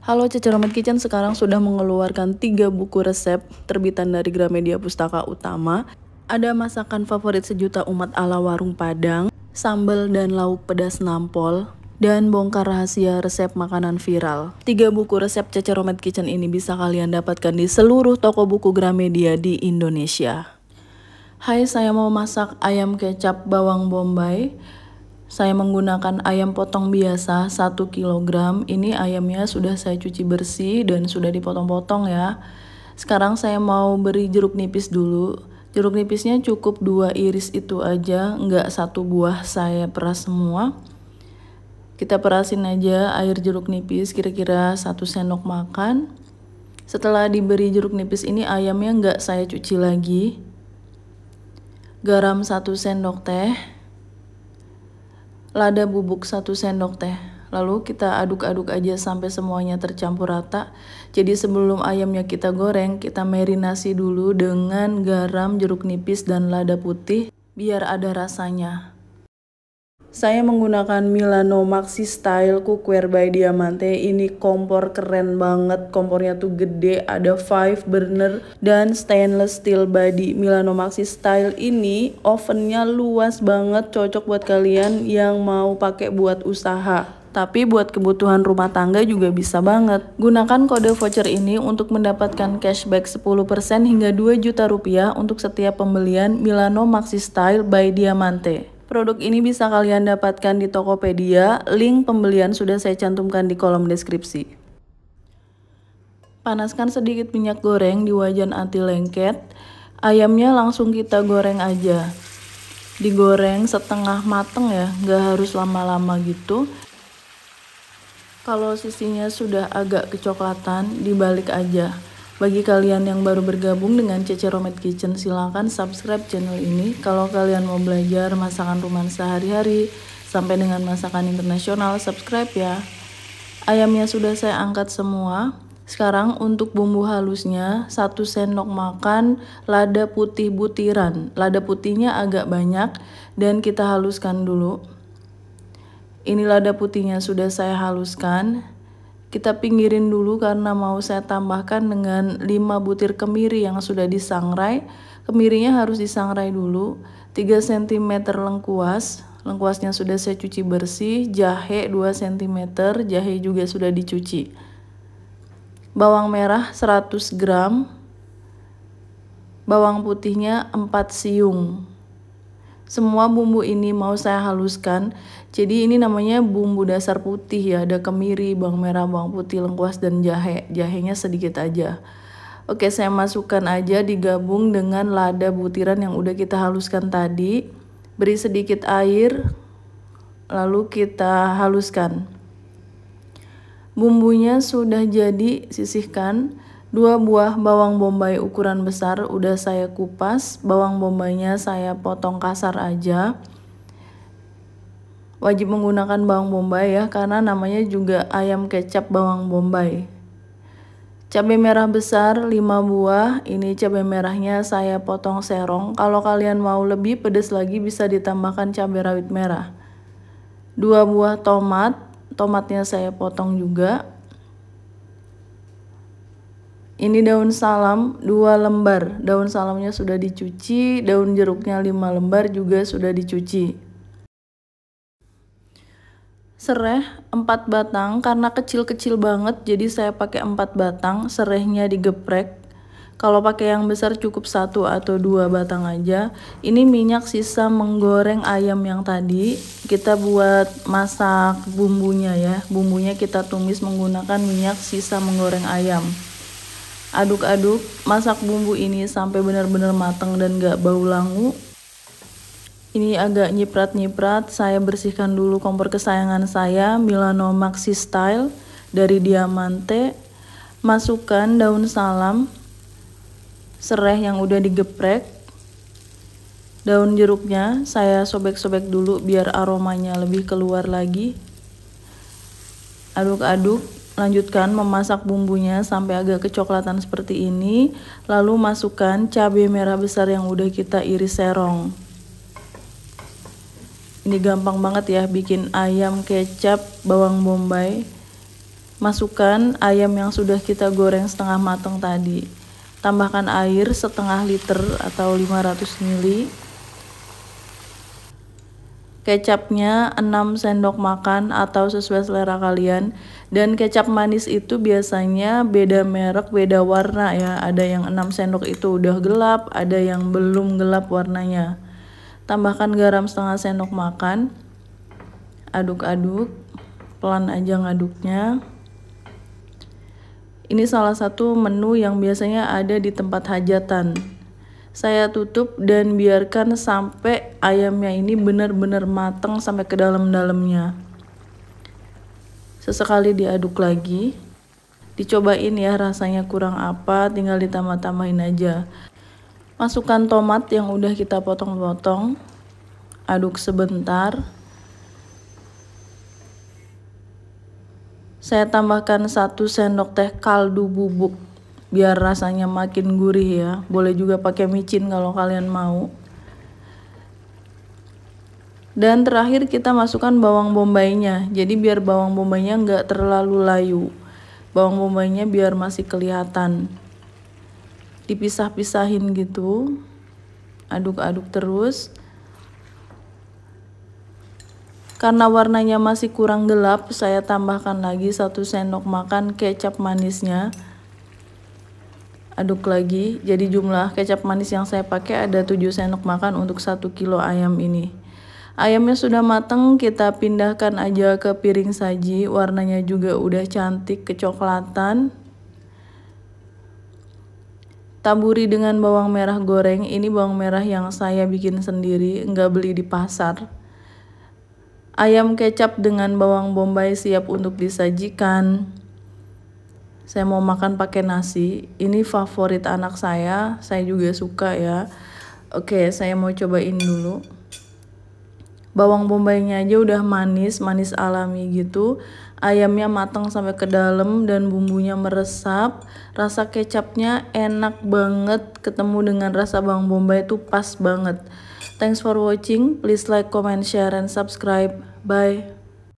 Halo Ceceromit Kitchen sekarang sudah mengeluarkan 3 buku resep terbitan dari Gramedia Pustaka Utama. Ada masakan favorit sejuta umat ala warung Padang, sambal dan lauk pedas nampol, dan bongkar rahasia resep makanan viral. Tiga buku resep Ceceromit Kitchen ini bisa kalian dapatkan di seluruh toko buku Gramedia di Indonesia. Hai, saya mau masak ayam kecap bawang bombay. Saya menggunakan ayam potong biasa 1 kg. Ini ayamnya sudah saya cuci bersih dan sudah dipotong-potong ya. Sekarang saya mau beri jeruk nipis dulu. Jeruk nipisnya cukup dua iris itu aja, nggak satu buah saya peras semua. Kita perasin aja air jeruk nipis kira-kira 1 sendok makan. Setelah diberi jeruk nipis ini ayamnya nggak saya cuci lagi. Garam 1 sendok teh, lada bubuk 1 sendok teh. Lalu kita aduk-aduk aja sampai semuanya tercampur rata. Jadi sebelum ayamnya kita goreng, kita marinasi dulu dengan garam, jeruk nipis, dan lada putih biar ada rasanya. Saya menggunakan Milano Maxi Style Cookware by Diamante. Ini kompor keren banget. Kompornya tuh gede, ada 5 burner dan stainless steel body. Milano Maxi Style ini ovennya luas banget, cocok buat kalian yang mau pakai buat usaha tapi buat kebutuhan rumah tangga juga bisa banget. Gunakan kode voucher ini untuk mendapatkan cashback 10% hingga 2 juta rupiah untuk setiap pembelian Milano Maxi Style by Diamante. Produk ini bisa kalian dapatkan di Tokopedia, link pembelian sudah saya cantumkan di kolom deskripsi. Panaskan sedikit minyak goreng di wajan anti lengket, ayamnya langsung kita goreng aja. Digoreng setengah mateng ya, nggak harus lama-lama gitu. Kalau sisinya sudah agak kecoklatan, dibalik aja. Bagi kalian yang baru bergabung dengan Cece Romet Kitchen, silahkan subscribe channel ini. Kalau kalian mau belajar masakan rumah sehari-hari, sampai dengan masakan internasional, subscribe ya. Ayamnya sudah saya angkat semua. Sekarang untuk bumbu halusnya, 1 sendok makan lada putih butiran. Lada putihnya agak banyak dan kita haluskan dulu. Ini lada putihnya sudah saya haluskan kita pinggirin dulu karena mau saya tambahkan dengan 5 butir kemiri yang sudah disangrai. Kemirinya harus disangrai dulu, 3 cm lengkuas, lengkuasnya sudah saya cuci bersih, jahe 2 cm, jahe juga sudah dicuci. Bawang merah 100 gram, bawang putihnya 4 siung. Semua bumbu ini mau saya haluskan. Jadi ini namanya bumbu dasar putih ya, ada kemiri, bawang merah, bawang putih, lengkuas dan jahe. Jahenya sedikit aja. Oke, saya masukkan aja digabung dengan lada butiran yang udah kita haluskan tadi. Beri sedikit air lalu kita haluskan. Bumbunya sudah jadi, sisihkan. Dua buah bawang bombay ukuran besar udah saya kupas, bawang bombaynya saya potong kasar aja. Wajib menggunakan bawang bombay ya, karena namanya juga ayam kecap bawang bombay. Cabai merah besar 5 buah, ini cabai merahnya saya potong serong. Kalau kalian mau lebih pedas lagi bisa ditambahkan cabai rawit merah. dua buah tomat, tomatnya saya potong juga ini daun salam dua lembar. Daun salamnya sudah dicuci, daun jeruknya lima lembar juga sudah dicuci. Sereh empat batang karena kecil-kecil banget jadi saya pakai empat batang, serehnya digeprek. Kalau pakai yang besar cukup satu atau dua batang aja. Ini minyak sisa menggoreng ayam yang tadi. Kita buat masak bumbunya ya. Bumbunya kita tumis menggunakan minyak sisa menggoreng ayam aduk-aduk masak bumbu ini sampai benar-benar matang dan gak bau langu ini agak nyiprat-nyiprat saya bersihkan dulu kompor kesayangan saya Milano Maxi Style dari Diamante masukkan daun salam serai yang udah digeprek daun jeruknya saya sobek-sobek dulu biar aromanya lebih keluar lagi aduk-aduk Lanjutkan memasak bumbunya sampai agak kecoklatan seperti ini, lalu masukkan cabai merah besar yang udah kita iris serong. Ini gampang banget ya bikin ayam kecap bawang bombay. Masukkan ayam yang sudah kita goreng setengah matang tadi. Tambahkan air setengah liter atau 500 ml kecapnya 6 sendok makan atau sesuai selera kalian dan kecap manis itu biasanya beda merek beda warna ya ada yang 6 sendok itu udah gelap ada yang belum gelap warnanya tambahkan garam setengah sendok makan aduk-aduk pelan aja ngaduknya ini salah satu menu yang biasanya ada di tempat hajatan saya tutup dan biarkan sampai ayamnya ini benar-benar matang sampai ke dalam-dalamnya. Sesekali diaduk lagi. Dicobain ya rasanya kurang apa, tinggal ditambah-tambahin aja. Masukkan tomat yang udah kita potong-potong. Aduk sebentar. Saya tambahkan 1 sendok teh kaldu bubuk biar rasanya makin gurih ya. Boleh juga pakai micin kalau kalian mau. Dan terakhir kita masukkan bawang bombaynya. Jadi biar bawang bombaynya nggak terlalu layu. Bawang bombaynya biar masih kelihatan. Dipisah-pisahin gitu. Aduk-aduk terus. Karena warnanya masih kurang gelap, saya tambahkan lagi satu sendok makan kecap manisnya aduk lagi. Jadi jumlah kecap manis yang saya pakai ada 7 sendok makan untuk 1 kilo ayam ini. Ayamnya sudah matang, kita pindahkan aja ke piring saji. Warnanya juga udah cantik kecoklatan. Taburi dengan bawang merah goreng. Ini bawang merah yang saya bikin sendiri, nggak beli di pasar. Ayam kecap dengan bawang bombay siap untuk disajikan saya mau makan pakai nasi. Ini favorit anak saya, saya juga suka ya. Oke, saya mau cobain dulu. Bawang bombaynya aja udah manis, manis alami gitu. Ayamnya matang sampai ke dalam dan bumbunya meresap. Rasa kecapnya enak banget ketemu dengan rasa bawang bombay itu pas banget. Thanks for watching. Please like, comment, share, and subscribe. Bye.